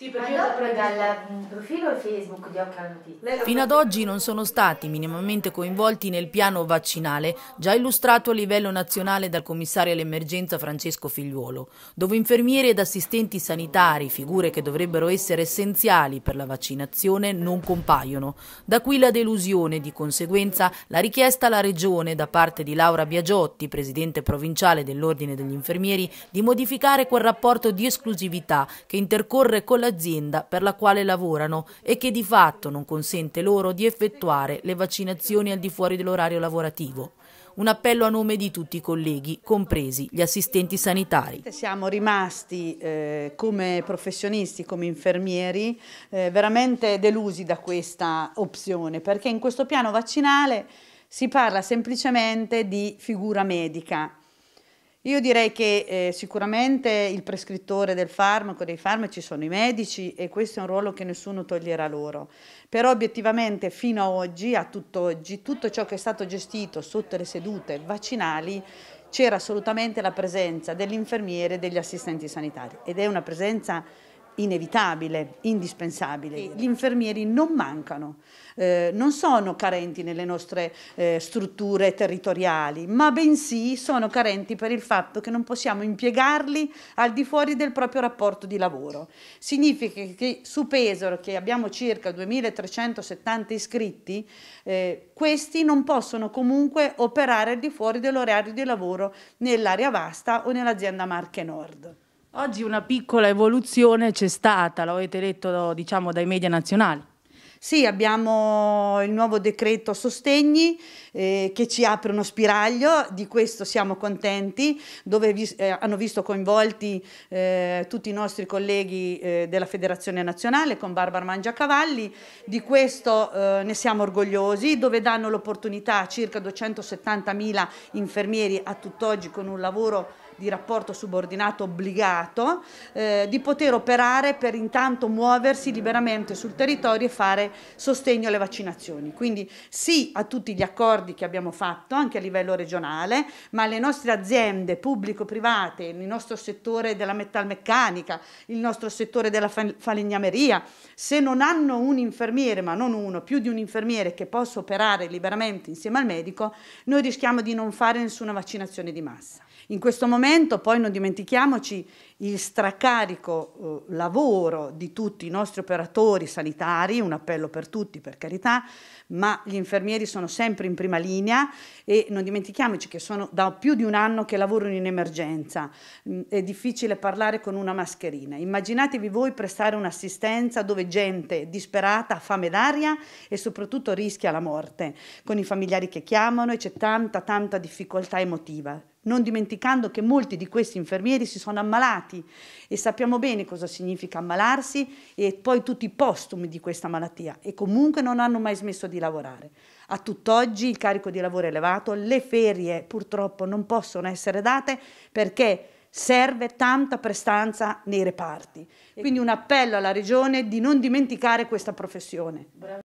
Sì, perché Ma dal profilo Facebook di Occhio Fino ad oggi non sono stati minimamente coinvolti nel piano vaccinale, già illustrato a livello nazionale dal commissario all'emergenza Francesco Figliuolo, dove infermieri ed assistenti sanitari, figure che dovrebbero essere essenziali per la vaccinazione, non compaiono. Da qui la delusione, di conseguenza la richiesta alla Regione da parte di Laura Biagiotti, presidente provinciale dell'Ordine degli Infermieri, di modificare quel rapporto di esclusività che intercorre con la dall'azienda per la quale lavorano e che di fatto non consente loro di effettuare le vaccinazioni al di fuori dell'orario lavorativo. Un appello a nome di tutti i colleghi, compresi gli assistenti sanitari. Siamo rimasti eh, come professionisti, come infermieri, eh, veramente delusi da questa opzione perché in questo piano vaccinale si parla semplicemente di figura medica io direi che eh, sicuramente il prescrittore del farmaco, dei farmaci sono i medici e questo è un ruolo che nessuno toglierà loro. Però obiettivamente fino a oggi, a tutt'oggi, tutto ciò che è stato gestito sotto le sedute vaccinali c'era assolutamente la presenza dell'infermiere e degli assistenti sanitari ed è una presenza inevitabile, indispensabile. Gli infermieri non mancano, eh, non sono carenti nelle nostre eh, strutture territoriali, ma bensì sono carenti per il fatto che non possiamo impiegarli al di fuori del proprio rapporto di lavoro. Significa che su Pesaro, che abbiamo circa 2370 iscritti, eh, questi non possono comunque operare al di fuori dell'orario di lavoro nell'area vasta o nell'azienda Marche Nord. Oggi una piccola evoluzione c'è stata, lo avete detto diciamo, dai media nazionali. Sì, abbiamo il nuovo decreto sostegni eh, che ci apre uno spiraglio, di questo siamo contenti, dove vi, eh, hanno visto coinvolti eh, tutti i nostri colleghi eh, della Federazione Nazionale con Barbara Mangiacavalli, di questo eh, ne siamo orgogliosi, dove danno l'opportunità a circa 270.000 infermieri a tutt'oggi con un lavoro di rapporto subordinato obbligato, eh, di poter operare per intanto muoversi liberamente sul territorio e fare sostegno alle vaccinazioni. Quindi sì a tutti gli accordi che abbiamo fatto anche a livello regionale, ma le nostre aziende pubblico-private, il nostro settore della metalmeccanica, il nostro settore della falegnameria, se non hanno un infermiere, ma non uno, più di un infermiere che possa operare liberamente insieme al medico, noi rischiamo di non fare nessuna vaccinazione di massa. In questo momento poi non dimentichiamoci il stracarico eh, lavoro di tutti i nostri operatori sanitari, un appello per tutti per carità, ma gli infermieri sono sempre in prima linea e non dimentichiamoci che sono da più di un anno che lavorano in emergenza, mm, è difficile parlare con una mascherina. Immaginatevi voi prestare un'assistenza dove gente disperata ha fame d'aria e soprattutto rischia la morte, con i familiari che chiamano e c'è tanta tanta difficoltà emotiva non dimenticando che molti di questi infermieri si sono ammalati e sappiamo bene cosa significa ammalarsi e poi tutti i postumi di questa malattia e comunque non hanno mai smesso di lavorare. A tutt'oggi il carico di lavoro è elevato, le ferie purtroppo non possono essere date perché serve tanta prestanza nei reparti. Quindi un appello alla Regione di non dimenticare questa professione.